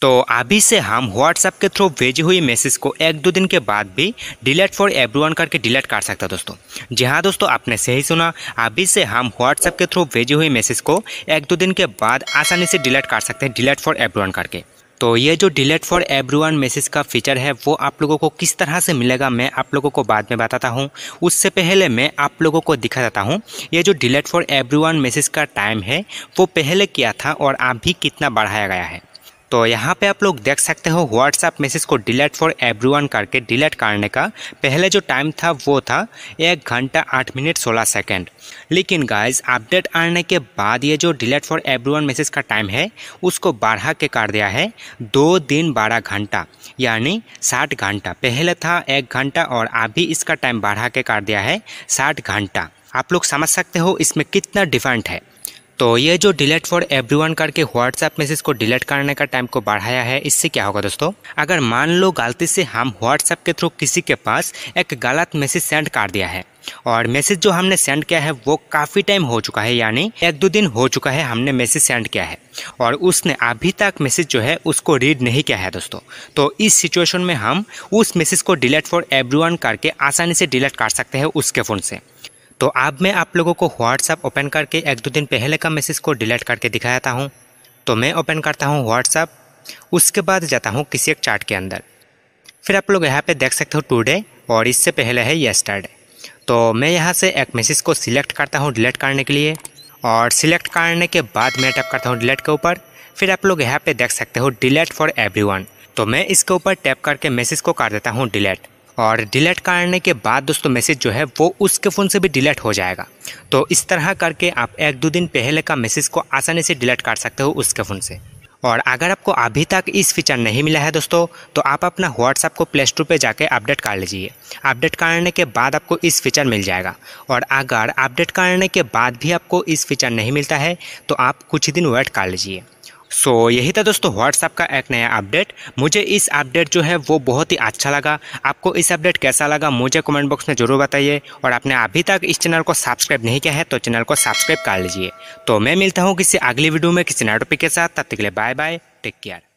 तो अभी से हम व्हाट्सएप के थ्रू भेजी हुई मैसेज को एक दो दिन के बाद भी डिलीट फॉर एवरीवन करके डिलीट कर सकता दोस्तों जी हाँ दोस्तों आपने सही सुना अभी से हम व्हाट्सएप के थ्रू भेजी हुई मैसेज को एक दो दिन के बाद आसानी से डिलीट कर सकते हैं डिलीट फॉर एवरीवन करके तो ये जो डिलीट फॉर एवरीवन मैसेज का फीचर है वो आप लोगों को किस तरह से मिलेगा मैं आप लोगों को बाद में बताता हूँ उससे पहले मैं आप लोगों को दिखा देता हूँ ये जो डिलीट फॉर एवरीवन मैसेज का टाइम है वो पहले क्या था और अभी कितना बढ़ाया गया है तो यहाँ पे आप लोग देख सकते हो व्हाट्सएप मैसेज को डिलीट फॉर एवरीवन करके डिलीट करने का पहले जो टाइम था वो था एक घंटा आठ मिनट सोलह सेकेंड लेकिन गाइज अपडेट आने के बाद ये जो डिलीट फॉर एवरीवन मैसेज का टाइम है उसको बढ़ा के कर दिया है दो दिन बारह घंटा यानी साठ घंटा पहले था एक घंटा और अभी इसका टाइम बढ़ा के कर दिया है साठ घंटा आप लोग समझ सकते हो इसमें कितना डिफरेंट है तो ये जो डिलीट फॉर एवरीवन करके व्हाट्सएप मैसेज को डिलीट करने का टाइम को बढ़ाया है इससे क्या होगा दोस्तों अगर मान लो गलती से हम व्हाट्सएप के थ्रू किसी के पास एक गलत मैसेज सेंड कर दिया है और मैसेज जो हमने सेंड किया है वो काफ़ी टाइम हो चुका है यानी एक दो दिन हो चुका है हमने मैसेज सेंड किया है और उसने अभी तक मैसेज जो है उसको रीड नहीं किया है दोस्तों तो इस सिचुएशन में हम उस मैसेज को डिलीट फॉर एवरीवन करके आसानी से डिलीट कर सकते हैं उसके फ़ोन से तो अब मैं आप लोगों को व्हाट्सएप ओपन करके एक दो दिन पहले का मैसेज को डिलीट करके दिखाता हूँ तो मैं ओपन करता हूँ व्हाट्सएप उसके बाद जाता हूँ किसी एक चार्ट के अंदर फिर आप लोग यहाँ पे देख सकते हो टुडे और इससे पहले है येस्टरडे तो मैं यहाँ से एक मैसेज को सिलेक्ट करता हूँ डिलीट करने के लिए और सिलेक्ट करने के बाद मैं टैप करता हूँ डिलीट के ऊपर फिर आप लोग यहाँ पे देख सकते हो डिलीट फॉर एवरीवन तो मैं इसके ऊपर टैप करके मैसेज को कर देता हूँ डिलीट और डिलीट करने के बाद दोस्तों मैसेज जो है वो उसके फ़ोन से भी डिलीट हो जाएगा तो इस तरह करके आप एक दो दिन पहले का मैसेज को आसानी से डिलीट कर सकते हो उसके फ़ोन से और अगर आपको अभी तक इस फीचर नहीं मिला है दोस्तों तो आप अपना व्हाट्सअप को प्ले स्टोर पर जाके अपडेट कर लीजिए अपडेट करने के बाद आपको इस फीचर मिल जाएगा और अगर अपडेट करने के बाद भी आपको इस फीचर नहीं मिलता है तो आप कुछ दिन वेट कर लीजिए सो so, यही था दोस्तों व्हाट्सअप का एक नया अपडेट मुझे इस अपडेट जो है वो बहुत ही अच्छा लगा आपको इस अपडेट कैसा लगा मुझे कमेंट बॉक्स में ज़रूर बताइए और आपने अभी तक इस चैनल को सब्सक्राइब नहीं किया है तो चैनल को सब्सक्राइब कर लीजिए तो मैं मिलता हूँ किसी अगली वीडियो में किसी नए टॉपिक के साथ तब तक के लिए बाय बाय टेक केयर